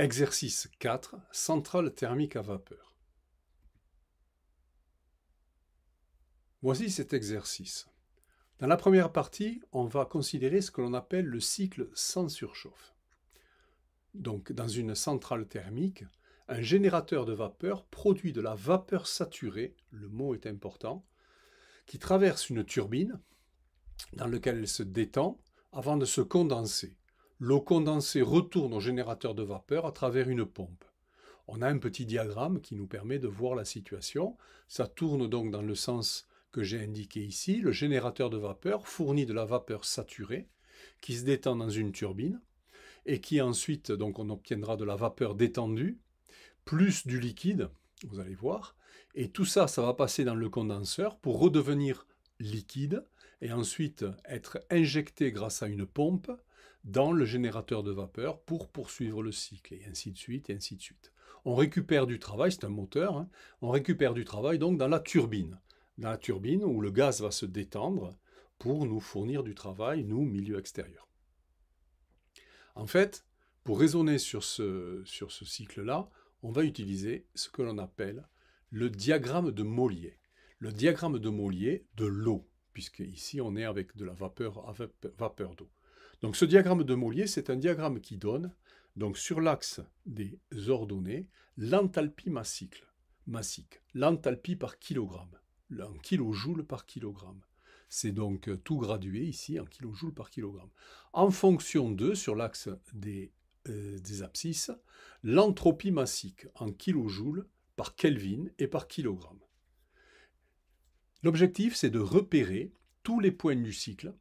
Exercice 4. Centrale thermique à vapeur. Voici cet exercice. Dans la première partie, on va considérer ce que l'on appelle le cycle sans surchauffe. Donc, dans une centrale thermique, un générateur de vapeur produit de la vapeur saturée, le mot est important, qui traverse une turbine dans laquelle elle se détend avant de se condenser L'eau condensée retourne au générateur de vapeur à travers une pompe. On a un petit diagramme qui nous permet de voir la situation. Ça tourne donc dans le sens que j'ai indiqué ici. Le générateur de vapeur fournit de la vapeur saturée qui se détend dans une turbine et qui ensuite, donc on obtiendra de la vapeur détendue, plus du liquide, vous allez voir, et tout ça, ça va passer dans le condenseur pour redevenir liquide et ensuite être injecté grâce à une pompe dans le générateur de vapeur pour poursuivre le cycle, et ainsi de suite, et ainsi de suite. On récupère du travail, c'est un moteur, hein. on récupère du travail donc dans la turbine. Dans la turbine où le gaz va se détendre pour nous fournir du travail, nous, milieu extérieur. En fait, pour raisonner sur ce, sur ce cycle-là, on va utiliser ce que l'on appelle le diagramme de Mollier. Le diagramme de Mollier de l'eau, puisque ici on est avec de la vapeur, vapeur d'eau. Donc ce diagramme de Mollier, c'est un diagramme qui donne, donc sur l'axe des ordonnées, l'enthalpie massique, massique l'enthalpie par kilogramme, en kilojoule par kilogramme. C'est donc euh, tout gradué ici en kilojoules par kilogramme. En fonction de, sur l'axe des, euh, abscisses, l'entropie massique en kilojoules par Kelvin et par kilogramme. L'objectif, c'est de repérer tous les points du cycle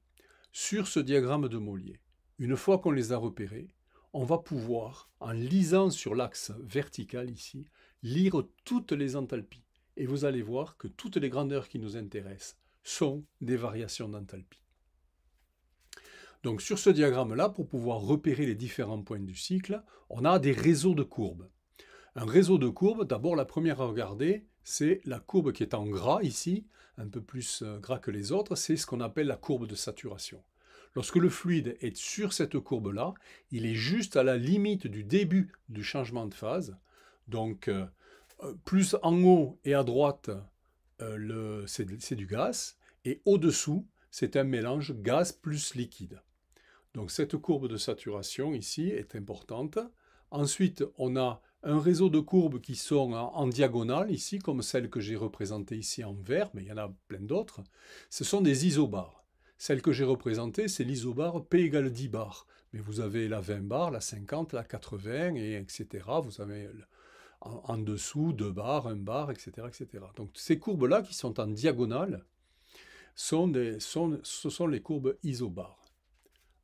sur ce diagramme de Mollier. Une fois qu'on les a repérés, on va pouvoir, en lisant sur l'axe vertical ici, lire toutes les enthalpies. Et vous allez voir que toutes les grandeurs qui nous intéressent sont des variations d'enthalpie. Donc sur ce diagramme-là, pour pouvoir repérer les différents points du cycle, on a des réseaux de courbes. Un réseau de courbes, d'abord la première à regarder, c'est la courbe qui est en gras ici, un peu plus euh, gras que les autres, c'est ce qu'on appelle la courbe de saturation. Lorsque le fluide est sur cette courbe-là, il est juste à la limite du début du changement de phase. Donc, euh, euh, plus en haut et à droite, c'est du gaz, et au-dessous, c'est un mélange gaz plus liquide. Donc, cette courbe de saturation ici est importante. Ensuite, on a un réseau de courbes qui sont en diagonale ici, comme celle que j'ai représentée ici en vert, mais il y en a plein d'autres, ce sont des isobars. Celle que j'ai représentée, c'est l'isobar P égale 10 bars. Mais vous avez la 20 bars, la 50, la 80, et etc. Vous avez en, dessous 2 bars, un bar, etc., etc. Donc ces courbes-là qui sont en diagonale, sont ce sont les courbes isobars.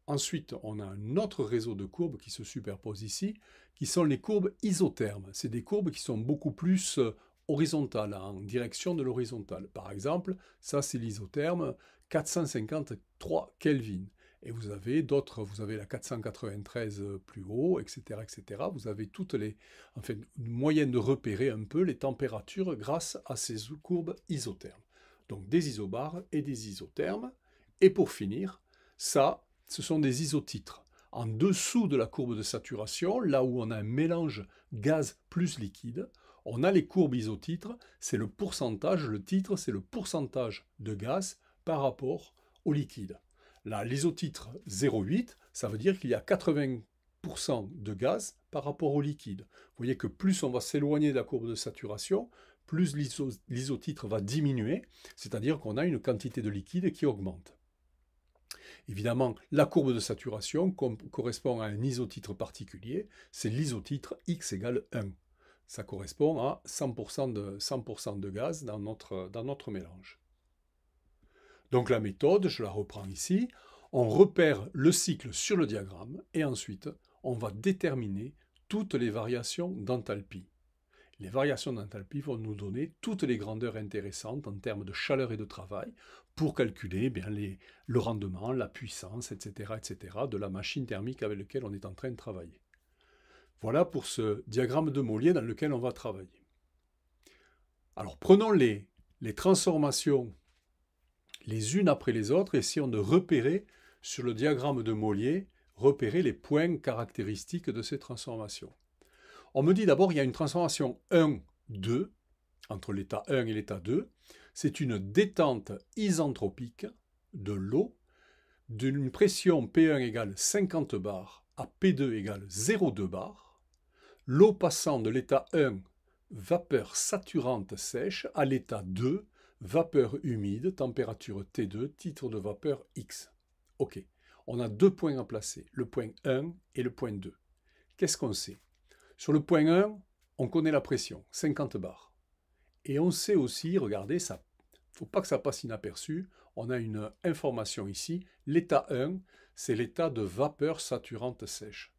Ensuite, on a un autre réseau de courbes qui se superposent ici, qui sont les courbes isothermes. C'est des courbes qui sont beaucoup plus euh, horizontales, en direction de l'horizontale. Par exemple, ça c'est l'isotherme 453 Kelvin. Et vous avez d'autres, vous avez la 493 euh, plus haut, etc., etc. Vous avez toutes les, en fait, moyenne de repérer un peu les températures grâce à ces courbes isothermes. Donc des isobares et des isothermes. Et pour finir, ça, ce sont des isotitres. En dessous de la courbe de saturation, là où on a un mélange gaz plus liquide, on a les courbes isotitres, c'est le pourcentage, le titre, c'est le pourcentage de gaz par rapport au liquide. Là, l'isotitre 0,8, ça veut dire qu'il y a 80 de gaz par rapport au liquide. Vous voyez que plus on va s'éloigner de la courbe de saturation, plus l'isotitre va diminuer, c'est-à-dire qu'on a une quantité de liquide qui augmente. Évidemment, la courbe de saturation correspond à un isotitre particulier, c'est l'isotitre x égale 1. Ça correspond à 100% de, gaz dans notre mélange. Donc la méthode, je la reprends ici, on repère le cycle sur le diagramme et ensuite on va déterminer toutes les variations d'enthalpie. Les variations d'enthalpie vont nous donner toutes les grandeurs intéressantes en termes de chaleur et de travail pour calculer eh bien, le rendement, la puissance, etc., etc., de la machine thermique avec laquelle on est en train de travailler. Voilà pour ce diagramme de Mollier dans lequel on va travailler. Alors prenons les, les transformations les unes après les autres, et essayons de repérer sur le diagramme de Mollier, repérer les points caractéristiques de ces transformations. On me dit d'abord, qu'il y a une transformation 1-2, entre l'état 1 et l'état 2. C'est une détente isentropique de l'eau d'une pression P1 égale 50 bar à P2 égale 0,2 bar, l'eau passant de l'état 1, vapeur saturante sèche, à l'état 2, vapeur humide, température T2, titre de vapeur X. OK, on a deux points à placer, le point 1 et le point 2. Qu'est-ce qu'on sait sur le point 1, on connaît la pression, 50 bars. Et on sait aussi, regardez, ça faut pas que ça passe inaperçu, on a une information ici, l'état 1, c'est l'état de vapeur saturante sèche.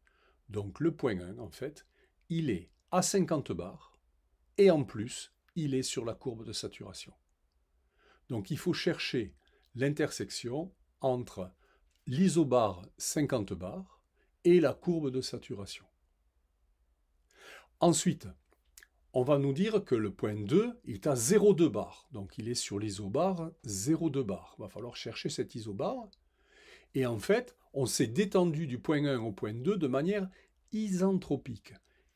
Donc le point 1, en fait, il est à 50 bars, et en plus, il est sur la courbe de saturation. Donc il faut chercher l'intersection entre l'isobar 50 bars et la courbe de saturation. Ensuite, on va nous dire que le point 2 est à 0,2 bar. Donc il est sur l'isobar 0,2 bar. Il va falloir chercher cet isobar. Et en fait, on s'est détendu du point 1 au point 2 de manière isentropique.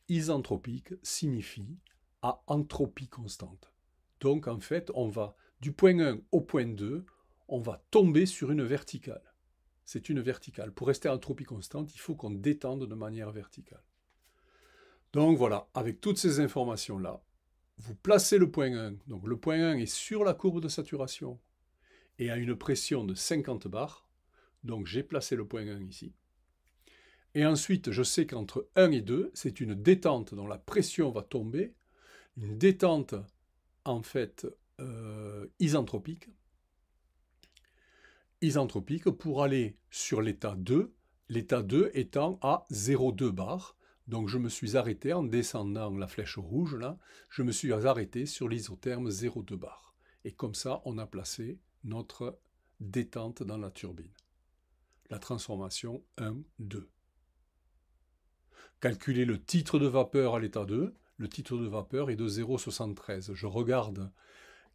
Isentropique signifie à entropie constante. Donc en fait, on va du point 1 au point 2, on va tomber sur une verticale. C'est une verticale. Pour rester à entropie constante, il faut qu'on détende de manière verticale. Donc voilà, avec toutes ces informations-là, vous placez le point 1. Donc le point 1 est sur la courbe de saturation et à une pression de 50 bars. Donc j'ai placé le point 1 ici. Et ensuite, je sais qu'entre 1 et 2, c'est une détente dont la pression va tomber, une détente en fait euh, isentropique, isentropique pour aller sur l'état 2, l'état 2 étant à 0,2 bar, donc je me suis arrêté en descendant la flèche rouge là, je me suis arrêté sur l'isotherme 0,2 bar. Et comme ça, on a placé notre détente dans la turbine. La transformation 1, 2. Calculer le titre de vapeur à l'état 2. Le titre de vapeur est de 0,73. Je regarde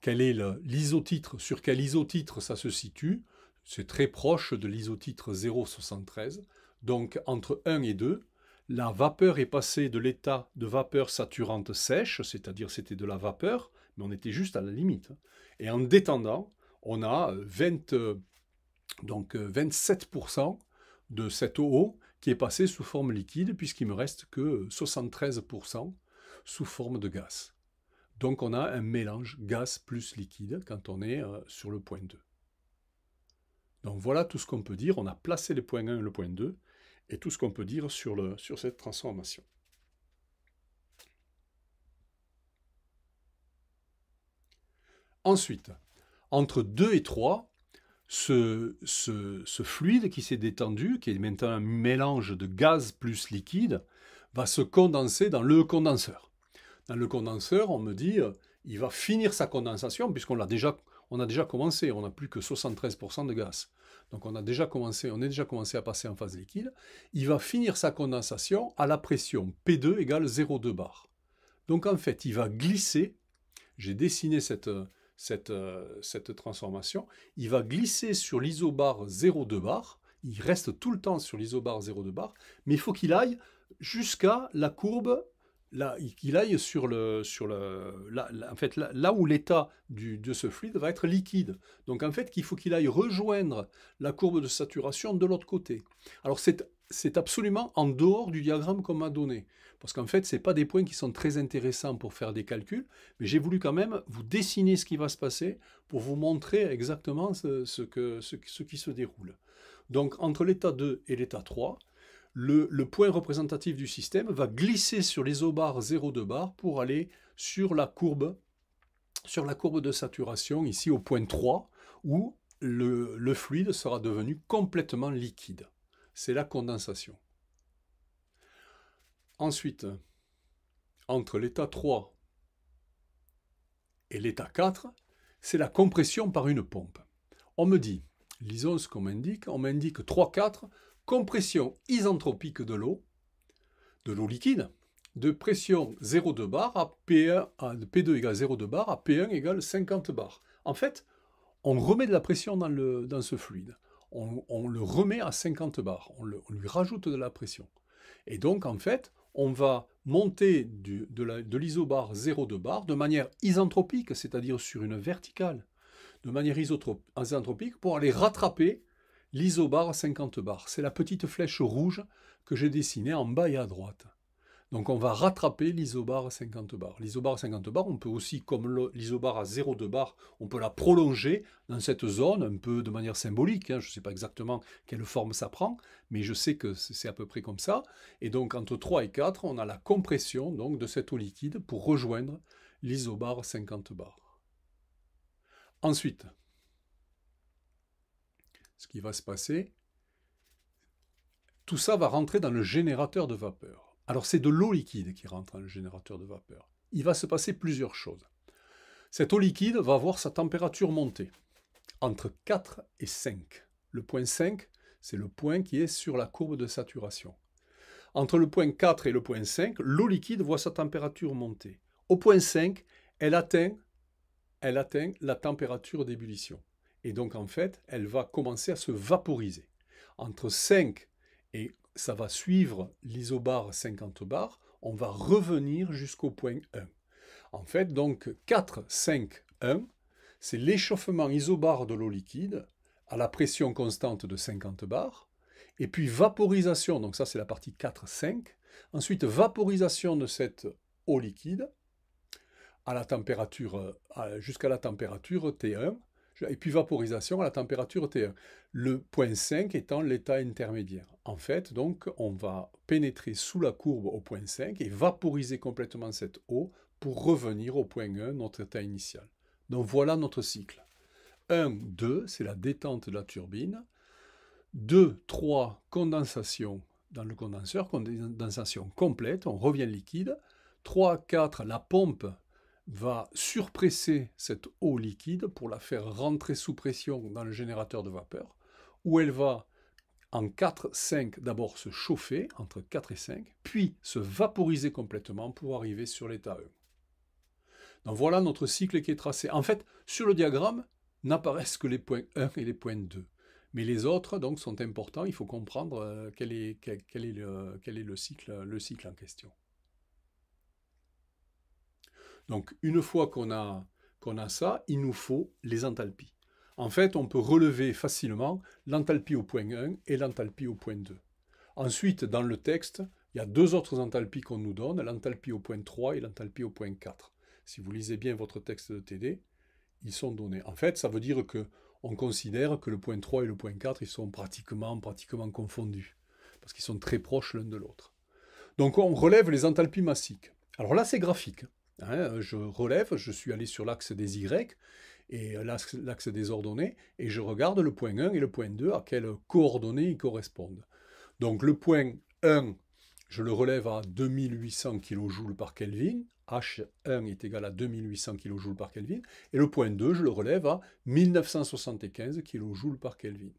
quel est l'isotitre, sur quel isotitre ça se situe. C'est très proche de l'isotitre 0,73. Donc entre 1 et 2, la vapeur est passée de l'état de vapeur saturante sèche, c'est-à-dire c'était de la vapeur, mais on était juste à la limite. Et en détendant, on a euh, euh, donc 27% euh, de cette eau qui est passée sous forme liquide, puisqu'il ne me reste que 73% sous forme de gaz. Donc on a un mélange gaz plus liquide quand on est sur le point 2. Donc voilà tout ce qu'on peut dire. On a placé le point 1 et le point 2 et tout ce qu'on peut dire sur, sur cette transformation. Ensuite, entre 2 et 3, ce, fluide qui s'est détendu, qui est maintenant un mélange de gaz plus liquide, va se condenser dans le condenseur. Dans le condenseur, on me dit, euh, il va finir sa condensation, puisqu'on l'a déjà, a déjà commencé, on n'a plus que 73% de gaz donc on a déjà commencé, on est déjà commencé à passer en phase liquide, il va finir sa condensation à la pression P2 égale 0,2 bar. Donc en fait, il va glisser, j'ai dessiné cette, cette, transformation, il va glisser sur l'isobar 0,2 bar, il reste tout le temps sur l'isobar 0,2 bar, mais il faut qu'il aille jusqu'à la courbe là, qu'il aille sur le, sur le, là, en fait, là, là où l'état de ce fluide va être liquide. Donc en fait, qu'il faut qu'il aille rejoindre la courbe de saturation de l'autre côté. Alors c'est absolument en dehors du diagramme qu'on m'a donné, parce qu'en fait, ce pas des points qui sont très intéressants pour faire des calculs, mais j'ai voulu quand même vous dessiner ce qui va se passer pour vous montrer exactement ce, que, ce qui se déroule. Donc entre l'état 2 et l'état 3, le, point représentatif du système va glisser sur les 0 0,2 bar pour aller sur la courbe sur la courbe de saturation ici au point 3 où le, fluide sera devenu complètement liquide. C'est la condensation. Ensuite, entre l'état 3 et l'état 4, c'est la compression par une pompe. On me dit, lisons ce qu'on m'indique, on m'indique 3-4, compression isentropique de l'eau, de l'eau liquide, de pression 0,2 bar à P1, à P2 égale 0,2 bar à P1 égale 50 bar. En fait, on remet de la pression dans, le, dans ce fluide. On, le remet à 50 bar. On, lui rajoute de la pression. Et donc, en fait, on va monter de l'isobar 0,2 bar de manière isentropique, c'est-à-dire sur une verticale, de manière isentropique pour aller rattraper l'isobar 50 bar. C'est la petite flèche rouge que j'ai dessinée en bas et à droite. Donc on va rattraper l'isobar 50 bar. L'isobar 50 bar, on peut aussi, comme l'isobar à de bar, on peut la prolonger dans cette zone, un peu de manière symbolique. Hein. Je ne sais pas exactement quelle forme ça prend, mais je sais que c'est à peu près comme ça. Et donc entre 3 et 4, on a la compression donc, de cette eau liquide pour rejoindre l'isobar 50 bar. Ensuite, ce qui va se passer, tout ça va rentrer dans le générateur de vapeur. Alors c'est de l'eau liquide qui rentre dans le générateur de vapeur. Il va se passer plusieurs choses. Cette eau liquide va voir sa température monter entre 4 et 5. Le point 5, c'est le point qui est sur la courbe de saturation. Entre le point 4 et le point 5, l'eau liquide voit sa température monter. Au point 5, elle atteint, elle atteint la température d'ébullition. Et donc, en fait, elle va commencer à se vaporiser. Entre 5 et ça va suivre l'isobar 50 bars on va revenir jusqu'au point 1. En fait, donc 4, 5, 1, c'est l'échauffement isobar de l'eau liquide à la pression constante de 50 bars, et puis vaporisation, donc ça c'est la partie 4, 5, ensuite vaporisation de cette eau liquide à la température, euh, jusqu'à la température T1, et puis vaporisation à la température T1. Le point 5 étant l'état intermédiaire. En fait, donc, on va pénétrer sous la courbe au point 5 et vaporiser complètement cette eau pour revenir au point 1, notre état initial. Donc voilà notre cycle. 1, 2, c'est la détente de la turbine. 2, 3, condensation dans le condenseur, condensation complète, on revient liquide. 3, 4, la pompe va surpresser cette eau liquide pour la faire rentrer sous pression dans le générateur de vapeur, où elle va en 4-5 d'abord se chauffer, entre 4 et 5, puis se vaporiser complètement pour arriver sur l'état 1. E. Donc voilà notre cycle qui est tracé. En fait, sur le diagramme, n'apparaissent que les points 1 et les points 2. Mais les autres donc, sont importants, il faut comprendre euh, quel est, le cycle en question. Donc une fois qu'on a, ça, il nous faut les enthalpies. En fait, on peut relever facilement l'enthalpie au point 1 et l'enthalpie au point 2. Ensuite, dans le texte, il y a deux autres enthalpies qu'on nous donne, l'enthalpie au point 3 et l'enthalpie au point 4. Si vous lisez bien votre texte de TD, ils sont donnés. En fait, ça veut dire que on considère que le point 3 et le point 4, ils sont pratiquement, pratiquement confondus, parce qu'ils sont très proches l'un de l'autre. Donc on relève les enthalpies massiques. Alors là, c'est graphique. Hein, je relève, je suis allé sur l'axe des Y et l'axe des ordonnées, et je regarde le point 1 et le point 2 à quelles coordonnées ils correspondent. Donc le point 1, je le relève à 2800 kJ par Kelvin, H1 est égal à 2800 kJ par Kelvin, et le point 2, je le relève à 1975 kJ par Kelvin.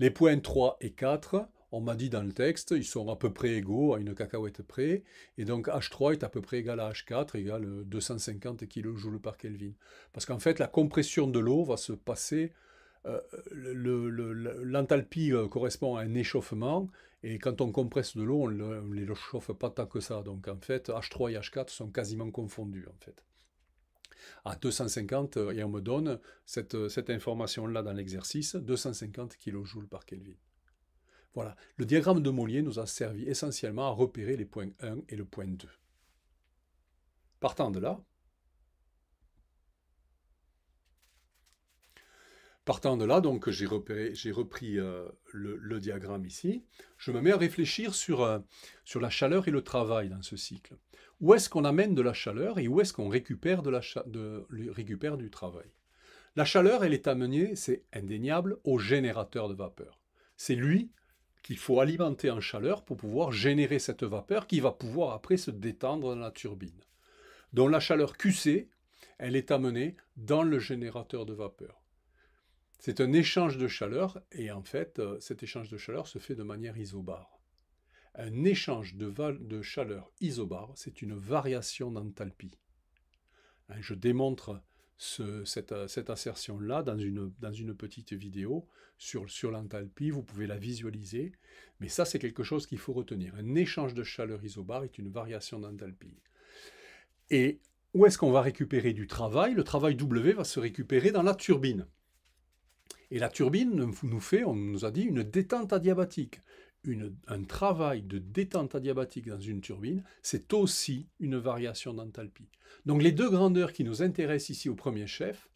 Les points 3 et 4, on m'a dit dans le texte, ils sont à peu près égaux, à une cacahuète près, et donc H3 est à peu près égal à H4, égal 250 kJ par Kelvin. Parce qu'en fait, la compression de l'eau va se passer, euh, l'enthalpie euh, correspond à un échauffement, et quand on compresse de l'eau, on ne le chauffe pas tant que ça. Donc en fait, H3 et H4 sont quasiment confondus, en fait à 250, euh, et on me donne cette, cette information-là dans l'exercice, 250 kJ par Kelvin. Voilà, le diagramme de Mollier nous a servi essentiellement à repérer les points 1 et le point 2. Partant de là, Partant de là, donc j'ai repris euh, le, diagramme ici. Je me mets à réfléchir sur, euh, sur, la chaleur et le travail dans ce cycle. Où est-ce qu'on amène de la chaleur et où est-ce qu'on récupère, récupère du travail La chaleur, elle est amenée, c'est indéniable, au générateur de vapeur. C'est lui il faut alimenter en chaleur pour pouvoir générer cette vapeur qui va pouvoir après se détendre dans la turbine. Donc la chaleur QC, elle est amenée dans le générateur de vapeur. C'est un échange de chaleur et en fait, euh, cet échange de chaleur se fait de manière isobare. Un échange de, de chaleur isobare, c'est une variation d'enthalpie. Hein, je démontre cette, euh, cette assertion-là dans une, dans une petite vidéo sur, sur l'enthalpie, vous pouvez la visualiser, mais ça c'est quelque chose qu'il faut retenir. Un échange de chaleur isobar est une variation d'enthalpie. Et où est-ce qu'on va récupérer du travail Le travail W va se récupérer dans la turbine. Et la turbine nous fait, on nous a dit, une détente adiabatique, un travail de détente adiabatique dans une turbine, c'est aussi une variation d'enthalpie. Donc les deux grandeurs qui nous intéressent ici au premier chef,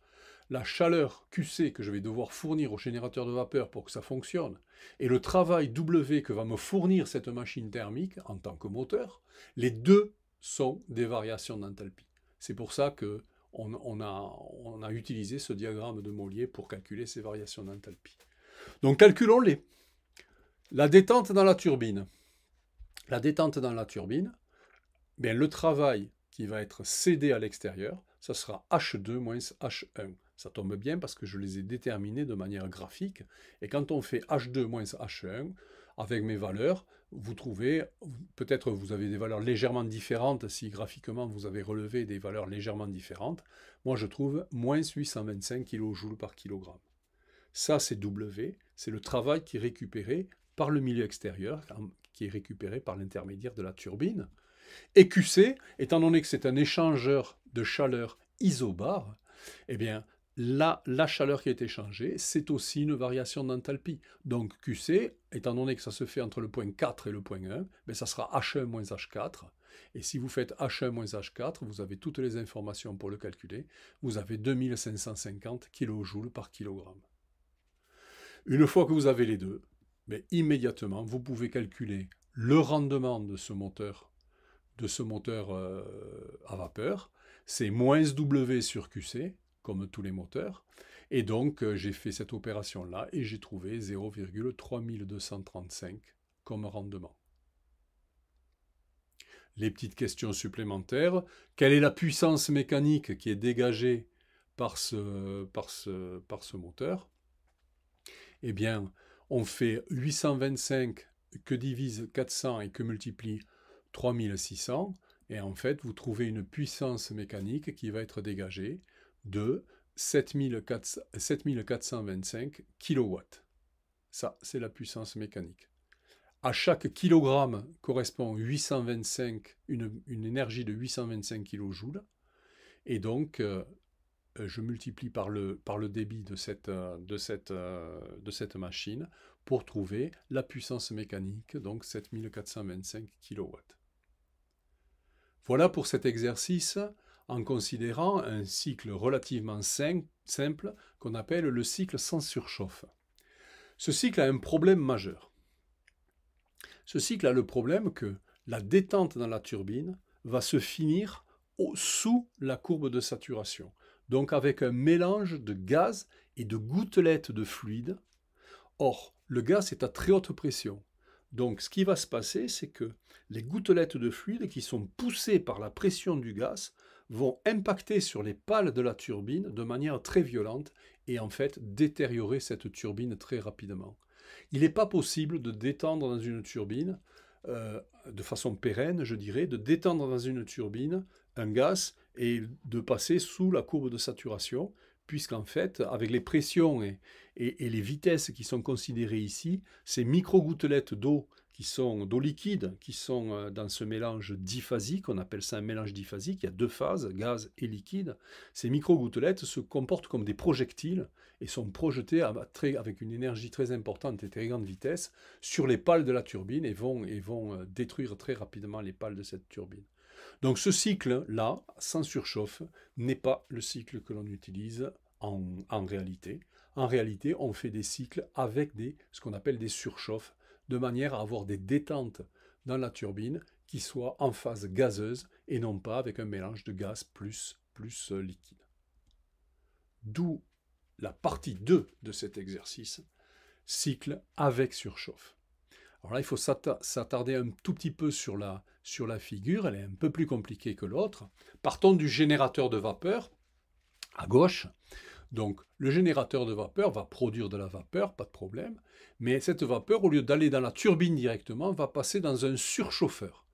la chaleur QC que je vais devoir fournir au générateur de vapeur pour que ça fonctionne, et le travail W que va me fournir cette machine thermique en tant que moteur, les deux sont des variations d'enthalpie. C'est pour ça que on, a, on a utilisé ce diagramme de Mollier pour calculer ces variations d'enthalpie. Donc calculons-les. La détente dans la turbine. La détente dans la turbine, bien, le travail qui va être cédé à l'extérieur, ça sera H2 moins H1. Ça tombe bien parce que je les ai déterminés de manière graphique. Et quand on fait H2 moins H1, avec mes valeurs, vous trouvez, peut-être vous avez des valeurs légèrement différentes, si graphiquement vous avez relevé des valeurs légèrement différentes, moi je trouve moins 825 kJ par kilogramme. Ça c'est W, c'est le travail qui est récupéré par le milieu extérieur, qui est récupéré par l'intermédiaire de la turbine. Et QC, étant donné que c'est un échangeur de chaleur isobar, eh bien, la, la chaleur qui est échangée, c'est aussi une variation d'enthalpie. Donc QC, étant donné que ça se fait entre le point 4 et le point 1, ben, ça sera H1-H4. Et si vous faites H1-H4, vous avez toutes les informations pour le calculer. Vous avez 2550 kJ par kilogramme. Une fois que vous avez les deux, mais immédiatement, vous pouvez calculer le rendement de ce moteur, de ce moteur euh, à vapeur. C'est moins W sur QC, comme tous les moteurs. Et donc, euh, j'ai fait cette opération-là et j'ai trouvé 0,3235 comme rendement. Les petites questions supplémentaires. Quelle est la puissance mécanique qui est dégagée par ce, par ce, par ce moteur Eh bien, on fait 825 que divise 400 et que multiplie 3600, et en fait, vous trouvez une puissance mécanique qui va être dégagée de 7425 kW. Ça, c'est la puissance mécanique. À chaque kilogramme correspond 825, une, énergie de 825 kJ. Et donc, euh, euh, je multiplie par le, par le débit de cette, euh, de, euh, de cette machine pour trouver la puissance mécanique, donc 7425 kW. Voilà pour cet exercice en considérant un cycle relativement simple qu'on appelle le cycle sans surchauffe. Ce cycle a un problème majeur. Ce cycle a le problème que la détente dans la turbine va se finir au, sous la courbe de saturation donc avec un mélange de gaz et de gouttelettes de fluide. Or, le gaz est à très haute pression. Donc, ce qui va se passer, c'est que les gouttelettes de fluide qui sont poussées par la pression du gaz vont impacter sur les pales de la turbine de manière très violente et en fait détériorer cette turbine très rapidement. Il n'est pas possible de détendre dans une turbine, euh, de façon pérenne je dirais, de détendre dans une turbine un gaz et de passer sous la courbe de saturation, puisqu'en fait, avec les pressions et, les vitesses qui sont considérées ici, ces micro-gouttelettes d'eau qui sont d'eau liquide, qui sont euh, dans ce mélange diphasique, on appelle ça un mélange diphasique, il y a deux phases, gaz et liquide, ces micro-gouttelettes se comportent comme des projectiles et sont projetées avec une énergie très importante et très grande vitesse sur les pales de la turbine et vont euh, détruire très rapidement les pales de cette turbine. Donc ce cycle-là, sans surchauffe, n'est pas le cycle que l'on utilise en, réalité. En réalité, on fait des cycles avec des, ce qu'on appelle des surchauffes, de manière à avoir des détentes dans la turbine qui soient en phase gazeuse et non pas avec un mélange de gaz plus, plus euh, liquide. D'où la partie 2 de cet exercice, cycle avec surchauffe. Alors là, il faut s'attarder un tout petit peu sur la, sur la figure, elle est un peu plus compliquée que l'autre. Partons du générateur de vapeur à gauche. Donc le générateur de vapeur va produire de la vapeur, pas de problème, mais cette vapeur, au lieu d'aller dans la turbine directement, va passer dans un surchauffeur.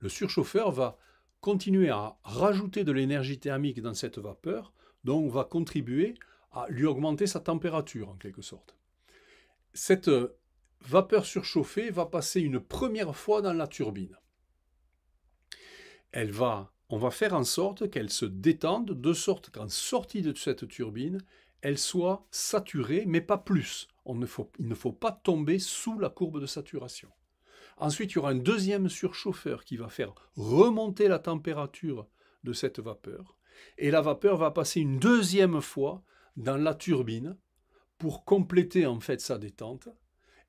Le surchauffeur va continuer à rajouter de l'énergie thermique dans cette vapeur, donc va contribuer à lui augmenter sa température en quelque sorte. Cette vapeur surchauffée va passer une première fois dans la turbine on va faire en sorte qu'elle se détende de sorte qu'en sortie de cette turbine, elle soit saturée, mais pas plus. il ne faut pas tomber sous la courbe de saturation. Ensuite, il y aura un deuxième surchauffeur qui va faire remonter la température de cette vapeur. Et la vapeur va passer une deuxième fois dans la turbine pour compléter en fait sa détente.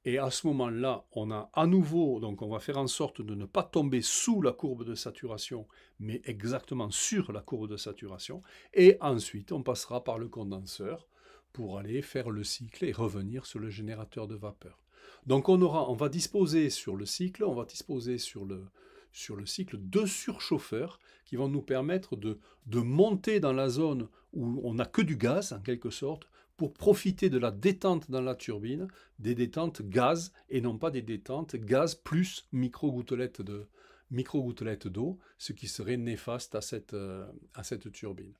Et à ce moment-là, on a à nouveau, donc on va faire en sorte de ne pas tomber sous la courbe de saturation, mais exactement sur la courbe de saturation. Et ensuite, on passera par le condenseur pour aller faire le cycle et revenir sur le générateur de vapeur. Donc on, aura, on va disposer sur le cycle, on va disposer sur le, sur le cycle deux surchauffeurs qui vont nous permettre de, de monter dans la zone où on n'a que du gaz, en quelque sorte, pour profiter de la détente dans la turbine, des détentes gaz et non pas des détentes gaz plus micro-gouttelettes de d'eau, ce qui serait néfaste à cette, euh, à cette turbine.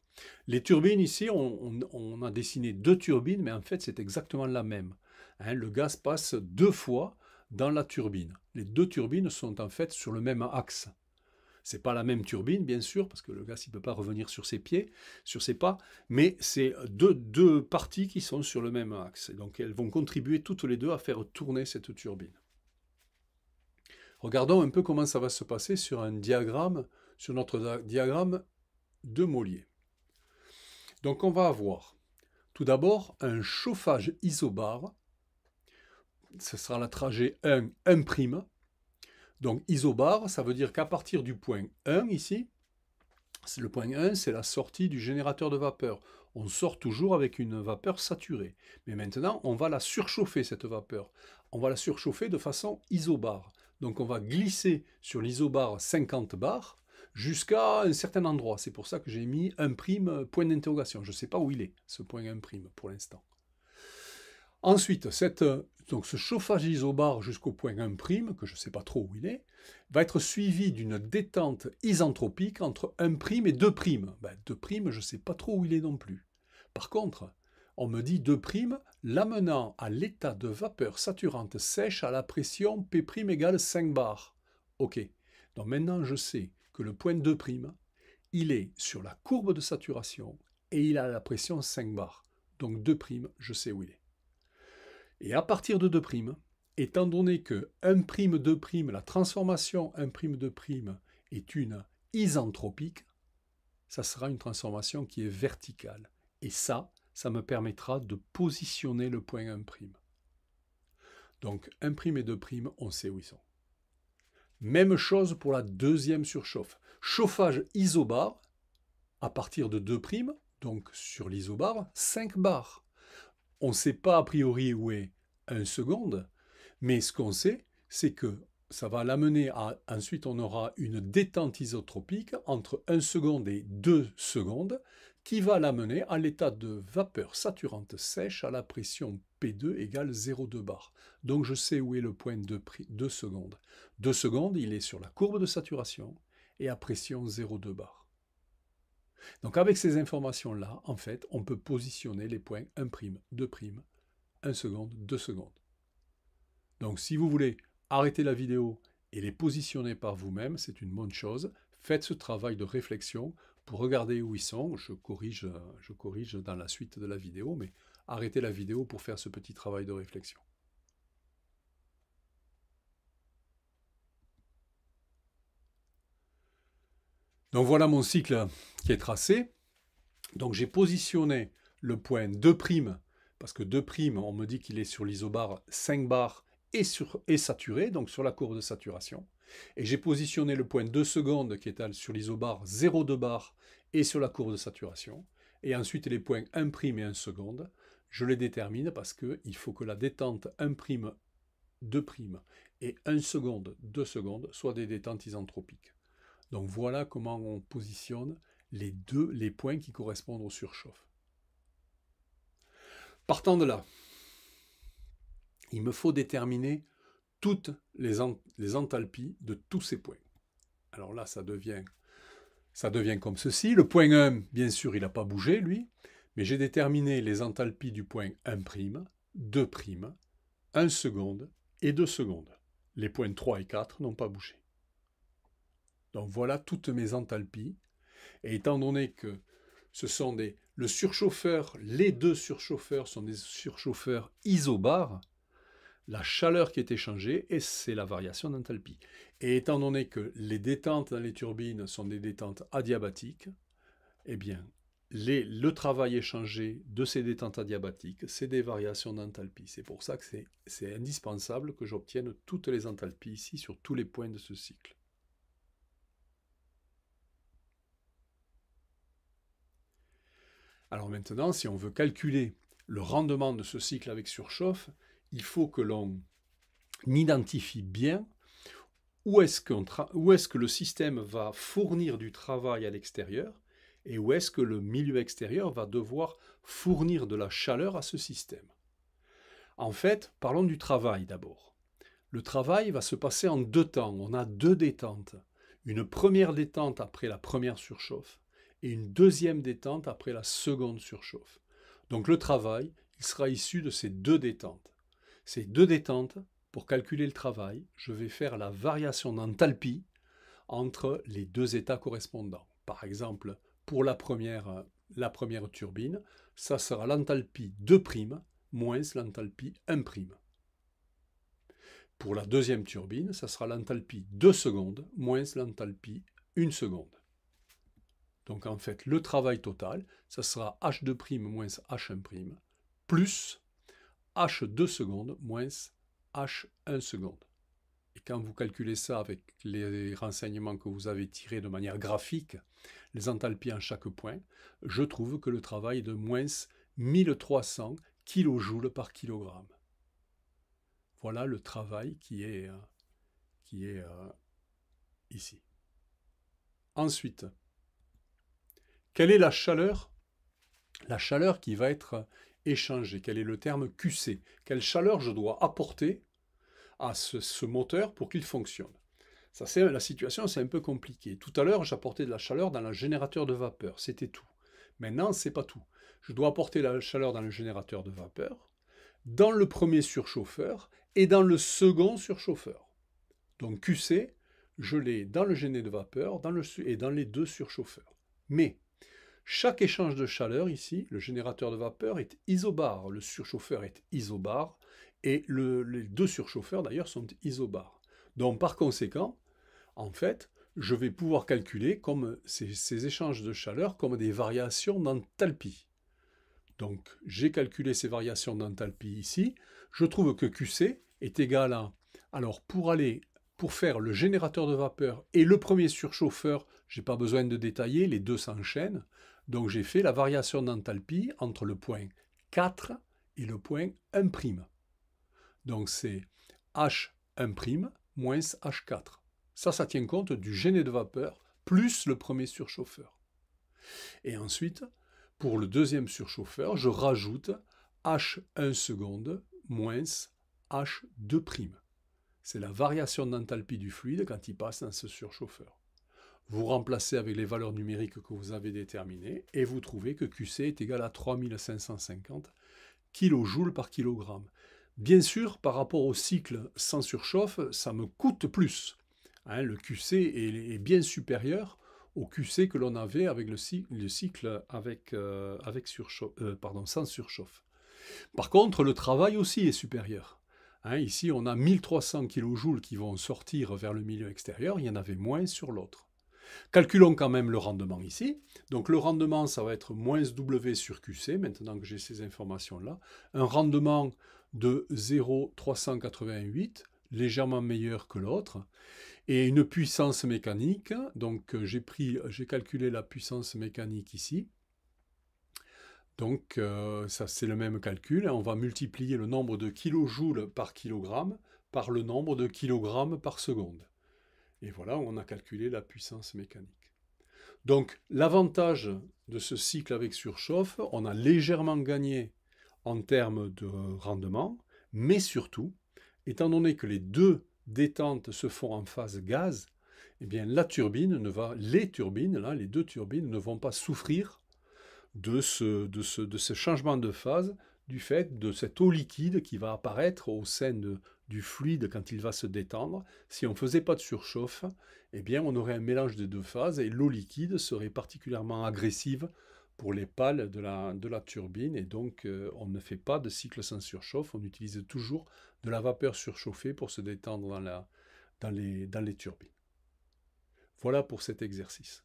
Les turbines ici, on, a dessiné deux turbines, mais en fait c'est exactement la même. Hein. le gaz passe deux fois dans la turbine. Les deux turbines sont en fait sur le même axe n'est pas la même turbine, bien sûr, parce que le gaz ne peut pas revenir sur ses pieds, sur ses pas, mais c'est deux, deux parties qui sont sur le même axe. donc elles vont contribuer toutes les deux à faire tourner cette turbine. Regardons un peu comment ça va se passer sur un diagramme, sur notre diagramme de Mollier. Donc on va avoir tout d'abord un chauffage isobar. Ce sera la trajet 1, 1', donc isobar, ça veut dire qu'à partir du point 1 ici, le point 1, c'est la sortie du générateur de vapeur. On sort toujours avec une vapeur saturée. Mais maintenant, on va la surchauffer, cette vapeur. On va la surchauffer de façon isobar. Donc on va glisser sur l'isobar 50 bars jusqu'à un certain endroit. C'est pour ça que j'ai mis un prime, point d'interrogation. Je ne sais pas où il est, ce point 1 prime, pour l'instant. Ensuite, donc ce chauffage isobar jusqu'au point 1', que je ne sais pas trop où il est, va être suivi d'une détente isentropique entre 1' et 2'. 2', ben, je ne sais pas trop où il est non plus. Par contre, on me dit 2' l'amenant à l'état de vapeur saturante sèche à la pression P' égale 5 bar. Ok, donc maintenant je sais que le point 2', il est sur la courbe de saturation et il a la pression 5 bar. Donc 2', je sais où il est. Et à partir de 2', étant donné que 1', 2 la transformation 1', 2 est une isentropique, ça sera une transformation qui est verticale. Et ça, ça me permettra de positionner le point 1'. Donc 1' et 2', on sait où ils sont. Même chose pour la deuxième surchauffe. Chauffage isobar à partir de 2', donc sur l'isobar, 5 bars. On ne sait pas a priori où est 1 seconde, mais ce qu'on sait, c'est que ça va l'amener à. Ensuite, on aura une détente isotropique entre 1 seconde et 2 secondes qui va l'amener à l'état de vapeur saturante sèche à la pression P2 égale 0,2 bar. Donc je sais où est le point de 2 secondes. 2 secondes, il est sur la courbe de saturation et à pression 0,2 bar. Donc avec ces informations-là, en fait, on peut positionner les points 1', 2', 1 seconde, 2 secondes. Donc si vous voulez arrêter la vidéo et les positionner par vous-même, c'est une bonne chose. Faites ce travail de réflexion pour regarder où ils sont. Je corrige, je corrige dans la suite de la vidéo, mais arrêtez la vidéo pour faire ce petit travail de réflexion. Donc voilà mon cycle qui est tracé. Donc j'ai positionné le point 2', parce que 2', on me dit qu'il est sur l'isobar 5 bar et, sur, et saturé, donc sur la courbe de saturation. Et j'ai positionné le point 2 secondes qui est sur l'isobar 0,2 bar et sur la courbe de saturation. Et ensuite les points 1' et 1 seconde, je les détermine parce qu'il faut que la détente 1', 2' et 1 seconde, 2 secondes soient des détentes isentropiques. Donc voilà comment on positionne les deux les points qui correspondent au surchauffe. Partant de là, il me faut déterminer toutes les, enthalpies de tous ces points. Alors là, ça devient, ça devient comme ceci. Le point 1, bien sûr, il n'a pas bougé, lui, mais j'ai déterminé les enthalpies du point 1', 2', 1 seconde et 2 secondes. Les points 3 et 4 n'ont pas bougé. Donc voilà toutes mes enthalpies. Et étant donné que ce sont des, le surchauffeur, les deux surchauffeurs sont des surchauffeurs isobares, la chaleur qui est échangée, et c'est la variation d'enthalpie. Et étant donné que les détentes dans les turbines sont des détentes adiabatiques, eh bien, le travail échangé de ces détentes adiabatiques, c'est des variations d'enthalpie. C'est pour ça que c'est indispensable que j'obtienne toutes les enthalpies ici sur tous les points de ce cycle. Alors maintenant, si on veut calculer le rendement de ce cycle avec surchauffe, il faut que l'on identifie bien où est-ce que le système va fournir du travail à l'extérieur et où est-ce que le milieu extérieur va devoir fournir de la chaleur à ce système. En fait, parlons du travail d'abord. Le travail va se passer en deux temps. On a deux détentes. Une première détente après la première surchauffe et une deuxième détente après la seconde surchauffe. Donc le travail, il sera issu de ces deux détentes. Ces deux détentes, pour calculer le travail, je vais faire la variation d'enthalpie entre les deux états correspondants. Par exemple, pour la première, la première turbine, ça sera l'enthalpie 2' moins l'enthalpie 1'. Pour la deuxième turbine, ça sera l'enthalpie 2 secondes moins l'enthalpie 1 seconde. Donc en fait, le travail total, ça sera H2' moins H1', plus H2 secondes moins H1 seconde. Et quand vous calculez ça avec les renseignements que vous avez tirés de manière graphique, les enthalpies en chaque point, je trouve que le travail est de moins 1300 kJ par kilogramme. Voilà le travail qui euh, qui est euh, ici. Ensuite, quelle est la chaleur La chaleur qui va être échangée. Quel est le terme QC Quelle chaleur je dois apporter à ce, moteur pour qu'il fonctionne ça, c'est la situation, c'est un peu compliqué. Tout à l'heure, j'apportais de la chaleur dans le générateur de vapeur, c'était tout. Maintenant, c'est pas tout. Je dois apporter la chaleur dans le générateur de vapeur, dans le premier surchauffeur et dans le second surchauffeur. Donc QC, je l'ai dans le géné de vapeur dans le, et dans les deux surchauffeurs. Mais chaque échange de chaleur ici, le générateur de vapeur est isobar. le surchauffeur est isobar. et les deux surchauffeurs d'ailleurs sont isobars. Donc par conséquent, en fait, je vais pouvoir calculer comme ces, échanges de chaleur comme des variations d'enthalpie. Donc j'ai calculé ces variations d'enthalpie ici. Je trouve que QC est égal à... Alors pour aller pour faire le générateur de vapeur et le premier surchauffeur, je n'ai pas besoin de détailler, les deux s'enchaînent. Donc j'ai fait la variation d'enthalpie entre le point 4 et le point 1'. Donc c'est H1' moins H4. Ça, ça tient compte du gêné de vapeur plus le premier surchauffeur. Et ensuite, pour le deuxième surchauffeur, je rajoute H1 seconde moins H2'. C'est la variation d'enthalpie du fluide quand il passe dans ce surchauffeur vous remplacez avec les valeurs numériques que vous avez déterminées, et vous trouvez que QC est égal à 3550 kJ par kg. Bien sûr, par rapport au cycle sans surchauffe, ça me coûte plus. Hein. le QC est, bien supérieur au QC que l'on avait avec le, cycle avec, euh, euh, sans surchauffe. Par contre, le travail aussi est supérieur. Hein. ici, on a 1300 kJ qui vont sortir vers le milieu extérieur, il y en avait moins sur l'autre. Calculons quand même le rendement ici. Donc le rendement, ça va être moins W sur QC, maintenant que j'ai ces informations-là. Un rendement de 0,388, légèrement meilleur que l'autre. Et une puissance mécanique, donc euh, j'ai pris, j'ai calculé la puissance mécanique ici. Donc euh, ça c'est le même calcul, on va multiplier le nombre de kilojoules par kilogramme par le nombre de kilogrammes par seconde. Et voilà, on a calculé la puissance mécanique. Donc l'avantage de ce cycle avec surchauffe, on a légèrement gagné en termes de rendement, mais surtout, étant donné que les deux détentes se font en phase gaz, eh bien la turbine ne va, les turbines, les deux turbines ne vont pas souffrir de ce, de ce changement de phase du fait de cette eau liquide qui va apparaître au sein de du fluide quand il va se détendre, si on ne faisait pas de surchauffe, eh bien on aurait un mélange de deux phases et l'eau liquide serait particulièrement agressive pour les pales de la, de la turbine et donc euh, on ne fait pas de cycle sans surchauffe, on utilise toujours de la vapeur surchauffée pour se détendre la, dans, dans les turbines. Voilà pour cet exercice.